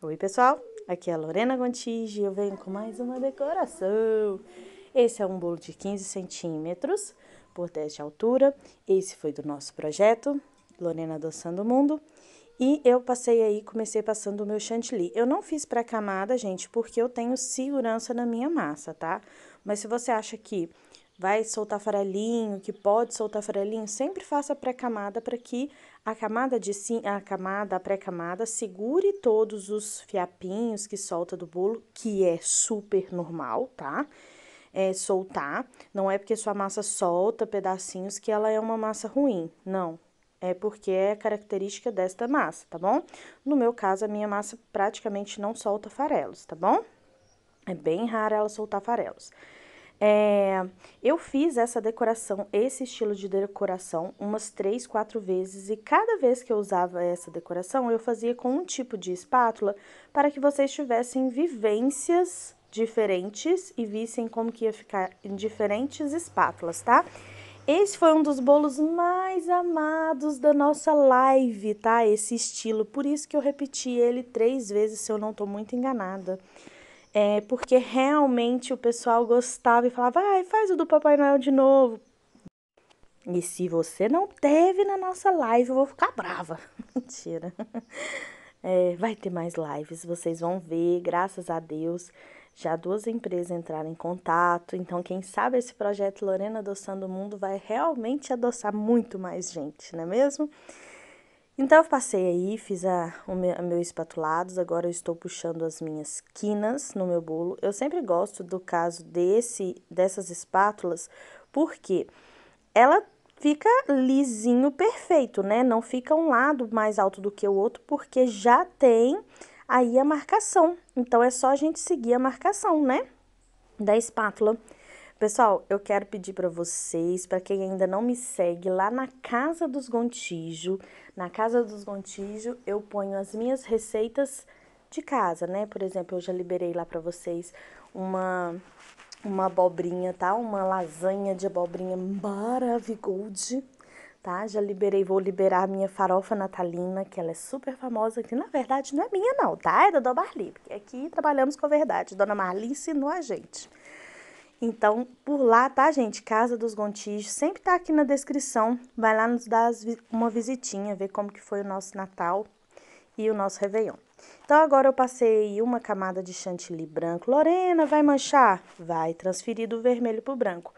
Oi, pessoal. Aqui é a Lorena Gontigi, e eu venho com mais uma decoração. Esse é um bolo de 15 centímetros por 10 de altura. Esse foi do nosso projeto, Lorena Adoçando o Mundo. E eu passei aí, comecei passando o meu chantilly. Eu não fiz pré-camada, gente, porque eu tenho segurança na minha massa, tá? Mas se você acha que vai soltar farelinho, que pode soltar farelinho, sempre faça pré-camada para que a camada de sim, a camada, a pré-camada segure todos os fiapinhos que solta do bolo, que é super normal, tá? É, soltar, não é porque sua massa solta pedacinhos que ela é uma massa ruim, não. É porque é característica desta massa, tá bom? No meu caso, a minha massa praticamente não solta farelos, tá bom? É bem raro ela soltar farelos. É, eu fiz essa decoração, esse estilo de decoração, umas três, quatro vezes, e cada vez que eu usava essa decoração, eu fazia com um tipo de espátula para que vocês tivessem vivências diferentes e vissem como que ia ficar em diferentes espátulas, tá? Esse foi um dos bolos mais amados da nossa live, tá? Esse estilo, por isso que eu repeti ele três vezes, se eu não tô muito enganada. É, porque realmente o pessoal gostava e falava, vai faz o do Papai Noel de novo. E se você não teve na nossa live, eu vou ficar brava. Mentira. É, vai ter mais lives, vocês vão ver, graças a Deus. Já duas empresas entraram em contato, então quem sabe esse projeto Lorena Adoçando o Mundo vai realmente adoçar muito mais gente, não é mesmo? Então eu passei aí, fiz a, o meu, a meu espatulados, agora eu estou puxando as minhas quinas no meu bolo. Eu sempre gosto do caso desse dessas espátulas, porque ela fica lisinho perfeito, né? Não fica um lado mais alto do que o outro, porque já tem aí a marcação. Então é só a gente seguir a marcação, né? Da espátula. Pessoal, eu quero pedir para vocês, para quem ainda não me segue, lá na Casa dos Gontijo, na Casa dos Gontijo, eu ponho as minhas receitas de casa, né? Por exemplo, eu já liberei lá para vocês uma uma abobrinha, tá? Uma lasanha de abobrinha maravigold, tá? Já liberei, vou liberar a minha farofa natalina, que ela é super famosa, que na verdade não é minha não, tá? É da Dona Marli, porque aqui trabalhamos com a verdade. Dona Marli ensinou a gente. Então, por lá, tá, gente? Casa dos Gontijos sempre tá aqui na descrição. Vai lá nos dar uma visitinha, ver como que foi o nosso Natal e o nosso Réveillon. Então, agora eu passei uma camada de chantilly branco. Lorena, vai manchar? Vai transferir do vermelho pro branco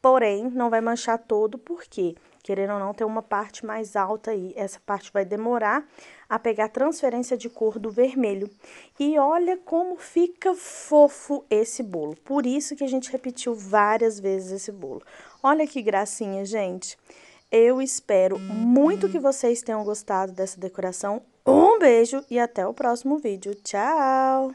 porém não vai manchar todo, porque querendo ou não tem uma parte mais alta aí, essa parte vai demorar a pegar transferência de cor do vermelho. E olha como fica fofo esse bolo, por isso que a gente repetiu várias vezes esse bolo. Olha que gracinha, gente! Eu espero muito que vocês tenham gostado dessa decoração. Um beijo e até o próximo vídeo. Tchau!